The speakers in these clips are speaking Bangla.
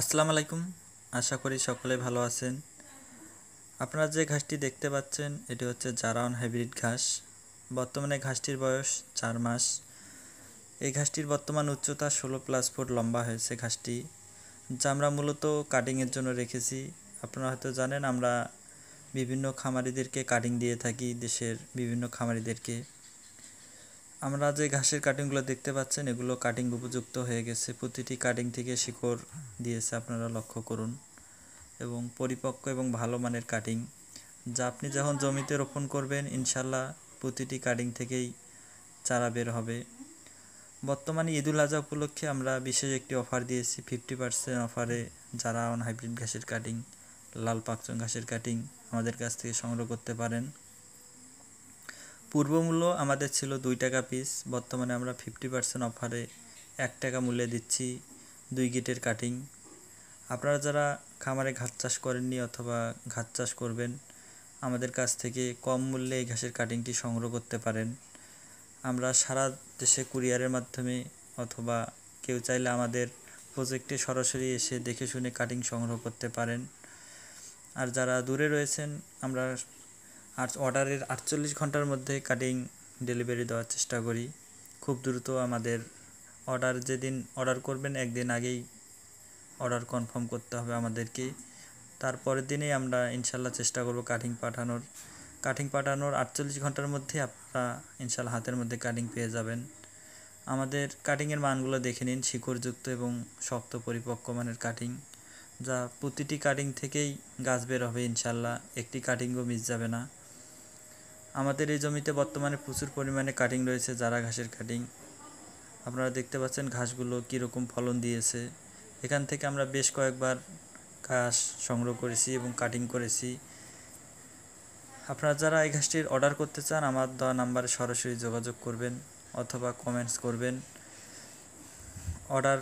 আসসালামু আলাইকুম আশা করি সকলে ভালো আছেন আপনারা যে ঘাসটি দেখতে পাচ্ছেন এটি হচ্ছে জারাউন হাইব্রিড ঘাস বর্তমানে ঘাসটির বয়স চার মাস এই ঘাসটির বর্তমান উচ্চতা ষোলো প্লাস ফুট লম্বা হয়েছে ঘাসটি যা আমরা মূলত কাটিংয়ের জন্য রেখেছি আপনারা হয়তো জানেন আমরা বিভিন্ন খামারিদেরকে কাটিং দিয়ে থাকি দেশের বিভিন্ন খামারিদেরকে আমরা যে ঘাসের কাটিংগুলো দেখতে পাচ্ছেন এগুলো কাটিং উপযুক্ত হয়ে গেছে প্রতিটি কাটিং থেকে শিকড় দিয়েছে আপনারা লক্ষ্য করুন এবং পরিপক্ক এবং ভালো মানের কাটিং যা আপনি যখন জমিতে রোপণ করবেন ইনশাল্লাহ প্রতিটি কাটিং থেকেই চারা বের হবে বর্তমানে ঈদুল আজহা উপলক্ষে আমরা বিশেষ একটি অফার দিয়েছি ফিফটি পার্সেন্ট অফারে যারা অন হাইব্রিড ঘাসের কাটিং লাল পাকচং ঘাসের কাটিং আমাদের কাছ থেকে সংগ্রহ করতে পারেন পূর্বমূল্য আমাদের ছিল দুই টাকা পিস বর্তমানে আমরা ফিফটি পার্সেন্ট অফারে এক টাকা মূল্যে দিচ্ছি দুই গেটের কাটিং আপনারা যারা খামারে ঘাস চাষ করেননি অথবা ঘাস চাষ করবেন আমাদের কাছ থেকে কম মূল্যে এই ঘাসের কাটিংটি সংগ্রহ করতে পারেন আমরা সারা দেশে কুরিয়ারের মাধ্যমে অথবা কেউ চাইলে আমাদের প্রজেক্টে সরাসরি এসে দেখে শুনে কাটিং সংগ্রহ করতে পারেন আর যারা দূরে রয়েছেন আমরা আর অর্ডারের আটচল্লিশ ঘন্টার মধ্যে কাটিং ডেলিভারি দেওয়ার চেষ্টা করি খুব দ্রুত আমাদের অর্ডার যেদিন অর্ডার করবেন একদিন আগেই অর্ডার কনফার্ম করতে হবে আমাদেরকে তারপরের দিনেই আমরা ইনশাল্লাহ চেষ্টা করব কাটিং পাঠানোর কাটিং পাঠানোর আটচল্লিশ ঘন্টার মধ্যে আপনারা ইনশাল্লাহ হাতের মধ্যে কাটিং পেয়ে যাবেন আমাদের কাটিংয়ের মানগুলো দেখে নিন শিকড়যুক্ত এবং শক্ত পরিপক্ক মানের কাটিং যা প্রতিটি কাটিং থেকেই গাছ বের হবে ইনশাল্লাহ একটি কাটিংও মিস যাবে না আমাদের এই জমিতে বর্তমানে প্রচুর পরিমাণে কাটিং রয়েছে যারা ঘাসের কাটিং আপনারা দেখতে পাচ্ছেন ঘাসগুলো কীরকম ফলন দিয়েছে এখান থেকে আমরা বেশ কয়েকবার ঘাস সংগ্রহ করেছি এবং কাটিং করেছি আপনারা যারা এই ঘাসটির অর্ডার করতে চান আমার দেওয়া নাম্বারে সরাসরি যোগাযোগ করবেন অথবা কমেন্টস করবেন অর্ডার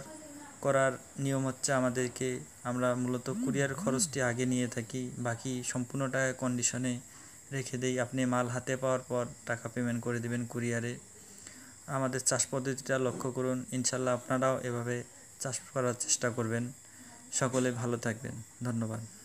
করার নিয়ম হচ্ছে আমাদেরকে আমরা মূলত কুরিয়ার খরচটি আগে নিয়ে থাকি বাকি সম্পূর্ণ কন্ডিশনে রেখে দেই আপনি মাল হাতে পাওয়ার পর টাকা পেমেন্ট করে দিবেন কুরিয়ারে আমাদের চাষ পদ্ধতিটা লক্ষ্য করুন ইনশাল্লাহ আপনারাও এভাবে চাষ করার চেষ্টা করবেন সকলে ভালো থাকবেন ধন্যবাদ